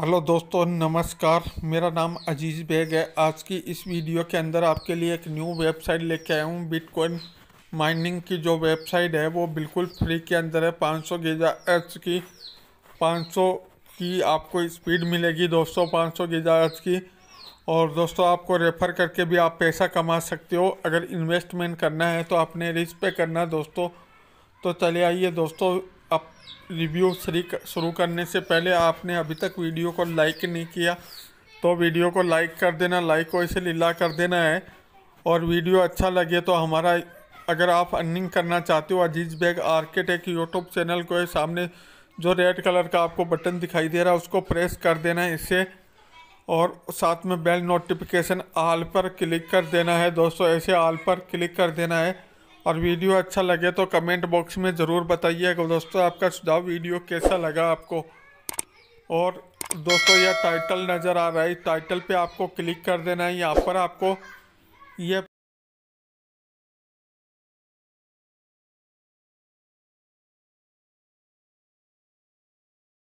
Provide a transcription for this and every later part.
hello दोस्तों नमस्कार मेरा नाम अजीज़ बेग है आज की इस वीडियो के अंदर आपके लिए एक न्यू वेबसाइट लेके आया हूँ बिटकॉइन माइनिंग की जो वेबसाइट है वो बिल्कुल फ्री के अंदर है 500 सौ गीजा एच की 500 की आपको स्पीड मिलेगी दोस्तों 500 सौ गीजा एच की और दोस्तों आपको रेफ़र करके भी आप पैसा कमा सकते हो अगर इन्वेस्टमेंट करना है तो आपने रिस्क पे करना है दोस्तों तो चले आइए दोस्तों अप रिव्यू शुरू करने से पहले आपने अभी तक वीडियो को लाइक नहीं किया तो वीडियो को लाइक कर देना लाइक को ऐसे लीला कर देना है और वीडियो अच्छा लगे तो हमारा अगर आप अर्निंग करना चाहते हो Aziz Baig architect YouTube channel को सामने जो रेड कलर का आपको बटन दिखाई दे रहा है उसको प्रेस कर देना है इससे और साथ में बेल नोटिफिकेशन आल पर क्लिक कर देना है दोस्तों ऐसे आल पर क्लिक कर देना है और वीडियो अच्छा लगे तो कमेंट बॉक्स में ज़रूर बताइएगा दोस्तों आपका सुझाव वीडियो कैसा लगा आपको और दोस्तों यह टाइटल नज़र आ रहा है टाइटल पे आपको क्लिक कर देना है यहाँ पर आपको यह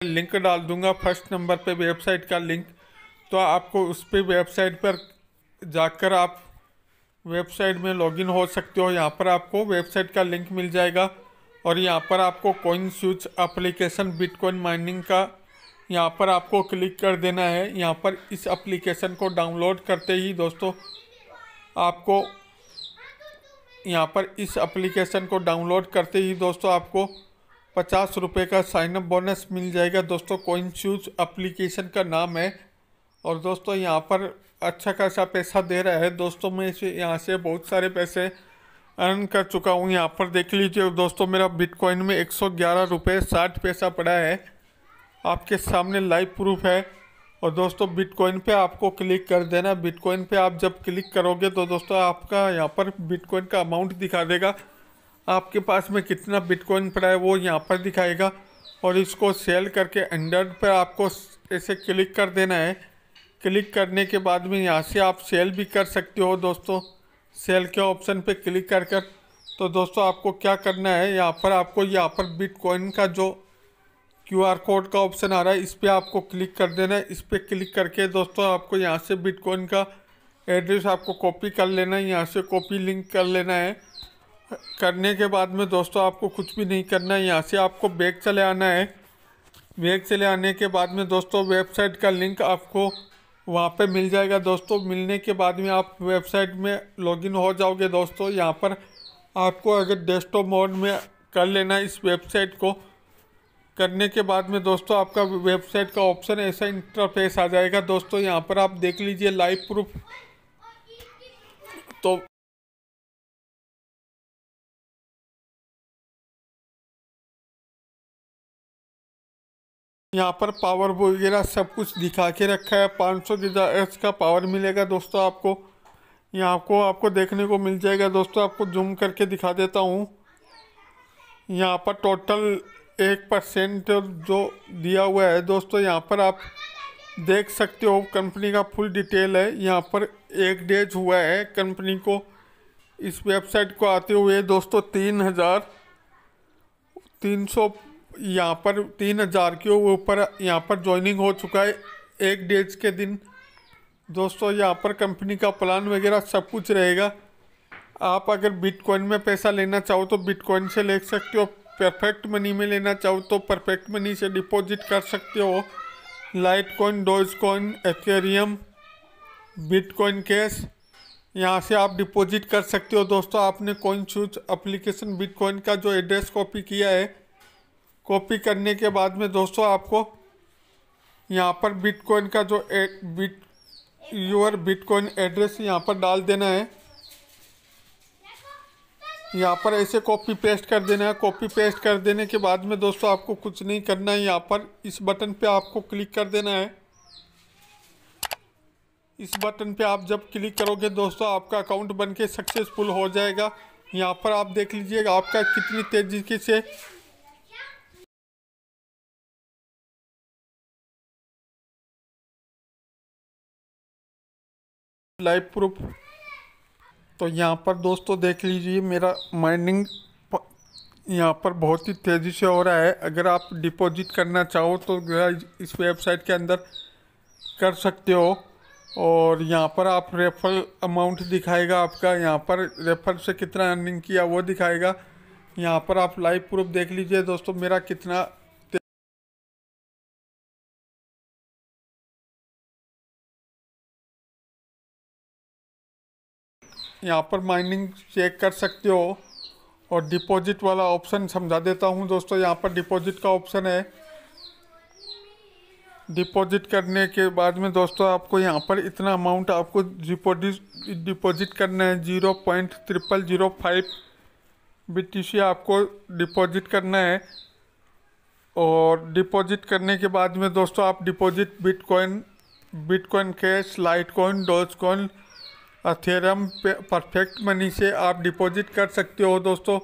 लिंक डाल दूंगा फर्स्ट नंबर पे वेबसाइट का लिंक तो आपको उस पर वेबसाइट पर जाकर आप वेबसाइट में लॉगिन हो सकते हो यहाँ पर आपको वेबसाइट का लिंक मिल जाएगा और यहाँ पर आपको coin switch application bitcoin mining का यहाँ पर आपको क्लिक कर देना है यहाँ पर इस अप्लीकेशन को डाउनलोड करते ही दोस्तों आपको यहाँ पर इस अप्लीकेशन को डाउनलोड करते ही दोस्तों आपको पचास रुपये का साइनअप बोनस मिल जाएगा दोस्तों कोइन स्विच एप्लीकेशन का नाम है और दोस्तों यहाँ पर अच्छा खासा पैसा दे रहा है दोस्तों मैं इसे यहाँ से बहुत सारे पैसे अर्न कर चुका हूँ यहाँ पर देख लीजिए दोस्तों मेरा बिटकॉइन में एक सौ ग्यारह रुपये साठ पैसा पड़ा है आपके सामने लाइव प्रूफ है और दोस्तों बिटकॉइन पे आपको क्लिक कर देना बिटकॉइन पे आप जब क्लिक करोगे तो दोस्तों आपका यहाँ पर बिटकॉइन का अमाउंट दिखा देगा आपके पास में कितना बिटकॉइन पड़ा है वो यहाँ पर दिखाएगा और इसको सेल करके अंडर पर आपको ऐसे क्लिक कर देना है क्लिक करने के बाद में यहाँ से आप सेल भी कर सकते हो दोस्तों सेल के ऑप्शन पे क्लिक कर कर तो दोस्तों आपको क्या करना है यहाँ पर आपको यहाँ पर बिटकॉइन का जो क्यूआर कोड का ऑप्शन आ रहा है इस पर आपको क्लिक कर देना है इस पर क्लिक करके दोस्तों आपको यहाँ से बिटकॉइन का एड्रेस आपको कॉपी कर लेना है यहाँ से कॉपी लिंक कर लेना है करने के बाद में दोस्तों आपको कुछ भी नहीं करना है यहाँ से आपको बैग चले आना है बैग चले आने के बाद में दोस्तों वेबसाइट का लिंक आपको वहाँ पे मिल जाएगा दोस्तों मिलने के बाद में आप वेबसाइट में लॉगिन हो जाओगे दोस्तों यहाँ पर आपको अगर डेस्कटॉप मोड में कर लेना इस वेबसाइट को करने के बाद में दोस्तों आपका वेबसाइट का ऑप्शन ऐसा इंटरफेस आ जाएगा दोस्तों यहाँ पर आप देख लीजिए लाइव प्रूफ तो यहाँ पर पावर वगैरह सब कुछ दिखा के रखा है 500 सौ का पावर मिलेगा दोस्तों आपको यहाँ आपको आपको देखने को मिल जाएगा दोस्तों आपको जूम करके दिखा देता हूँ यहाँ पर टोटल एक परसेंट जो दिया हुआ है दोस्तों यहाँ पर आप देख सकते हो कंपनी का फुल डिटेल है यहाँ पर एक डेज हुआ है कंपनी को इस वेबसाइट को आते हुए दोस्तों तीन हज़ार तीन सौ यहाँ पर तीन हज़ार के ऊपर यहाँ पर ज्वाइनिंग हो चुका है एक डेज के दिन दोस्तों यहाँ पर कंपनी का प्लान वगैरह सब कुछ रहेगा आप अगर बिटकॉइन में पैसा लेना चाहो तो बिटकॉइन से ले सकते हो परफेक्ट मनी में लेना चाहो तो परफेक्ट मनी से डिपॉजिट कर सकते हो litecoin dogecoin ethereum bitcoin cash यहाँ से आप डिपॉजिट कर सकते हो दोस्तों आपने कॉइन शूज अप्लीकेशन बिटकॉइन का जो एड्रेस कॉपी किया है कॉपी करने के बाद में दोस्तों आपको यहाँ पर बिटकॉइन का जो add bit your bitcoin address यहाँ पर डाल देना है यहाँ पर ऐसे कॉपी पेस्ट कर देना है कॉपी पेस्ट कर देने के बाद में दोस्तों आपको कुछ नहीं करना है यहाँ पर इस बटन पे आपको क्लिक कर देना है इस बटन पे आप जब क्लिक करोगे दोस्तों आपका अकाउंट बन के सक्सेसफुल हो जाएगा यहाँ पर आप देख लीजिएगा आपका कितनी तेज़ी से लाइव प्रूफ तो यहाँ पर दोस्तों देख लीजिए मेरा माइनिंग यहाँ पर बहुत ही तेज़ी से हो रहा है अगर आप डिपॉजिट करना चाहो तो इस वेबसाइट के अंदर कर सकते हो और यहाँ पर आप रेफर अमाउंट दिखाएगा आपका यहाँ पर रेफर से कितना अर्निंग किया वो दिखाएगा यहाँ पर आप लाइव प्रूफ देख लीजिए दोस्तों मेरा कितना यहाँ पर माइनिंग चेक कर सकते हो और डिपॉजिट वाला ऑप्शन समझा देता हूँ दोस्तों यहाँ पर डिपॉजिट का ऑप्शन है डिपॉजिट करने के बाद में दोस्तों आपको यहाँ पर इतना अमाउंट आपको डिपॉजिट डिपॉजिट करना है zero point triple zero five B आपको डिपॉजिट करना है और डिपॉजिट करने के बाद में दोस्तों आप deposit bitcoin bitcoin cash litecoin dogecoin ethereum perfect money से आप डिपॉजिट कर सकते हो दोस्तों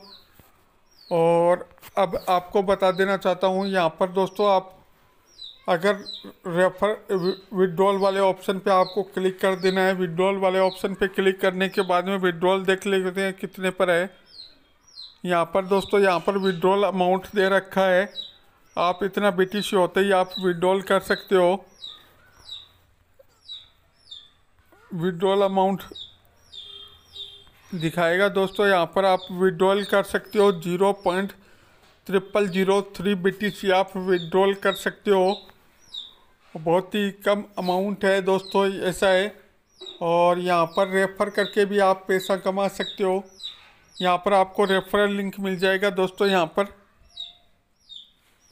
और अब आपको बता देना चाहता हूँ यहाँ पर दोस्तों आप अगर रेफर विड्रॉल वाले ऑप्शन पे आपको क्लिक कर देना है विड्रॉल वाले ऑप्शन पे क्लिक करने के बाद में विड्रॉल देख लेते हैं कितने पर है यहाँ पर दोस्तों यहाँ पर विड्रॉल अमाउंट दे रखा है आप इतना ब्रिटिश होते ही आप विड्रॉल कर सकते हो विड्रॉल अमाउंट दिखाएगा दोस्तों यहाँ पर आप विड्रॉल कर सकते हो zero point triple zero three B T C आप विड्रॉल कर सकते हो बहुत ही कम अमाउंट है दोस्तों ऐसा है और यहाँ पर रेफ़र करके भी आप पैसा कमा सकते हो यहाँ पर आपको रेफरल लिंक मिल जाएगा दोस्तों यहाँ पर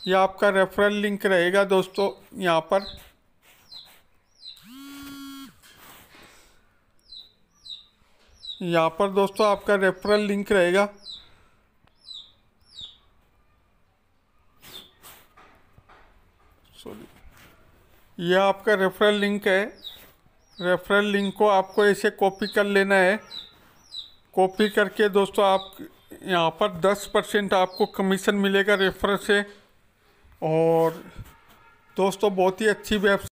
यह आपका रेफरल लिंक रहेगा दोस्तों यहाँ पर यहाँ पर दोस्तों आपका रेफरल लिंक रहेगा सॉरी यह आपका रेफरल लिंक है रेफरल लिंक को आपको ऐसे कॉपी कर लेना है कॉपी करके दोस्तों आप यहाँ पर 10 परसेंट आपको कमीशन मिलेगा रेफर से और दोस्तों बहुत ही अच्छी वेबसाइट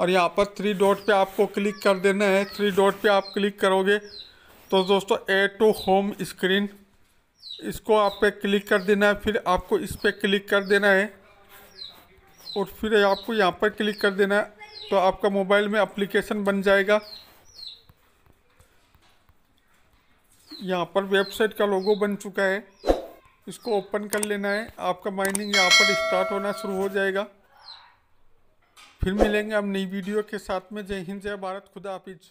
और यहाँ पर थ्री डॉट पे आपको क्लिक कर देना है थ्री डॉट पे आप क्लिक करोगे तो दोस्तों ए टू होम स्क्रीन इसको आप पे क्लिक कर देना है फिर आपको इस पर क्लिक कर देना है और फिर आपको यहाँ पर क्लिक कर देना है तो आपका मोबाइल में अप्लीकेशन बन जाएगा यहाँ पर वेबसाइट का लोगो बन चुका है इसको ओपन कर लेना है आपका माइनिंग यहाँ पर स्टार्ट होना शुरू हो जाएगा फिर मिलेंगे हम नई वीडियो के साथ में जय हिंद जय भारत खुदा हाफिज़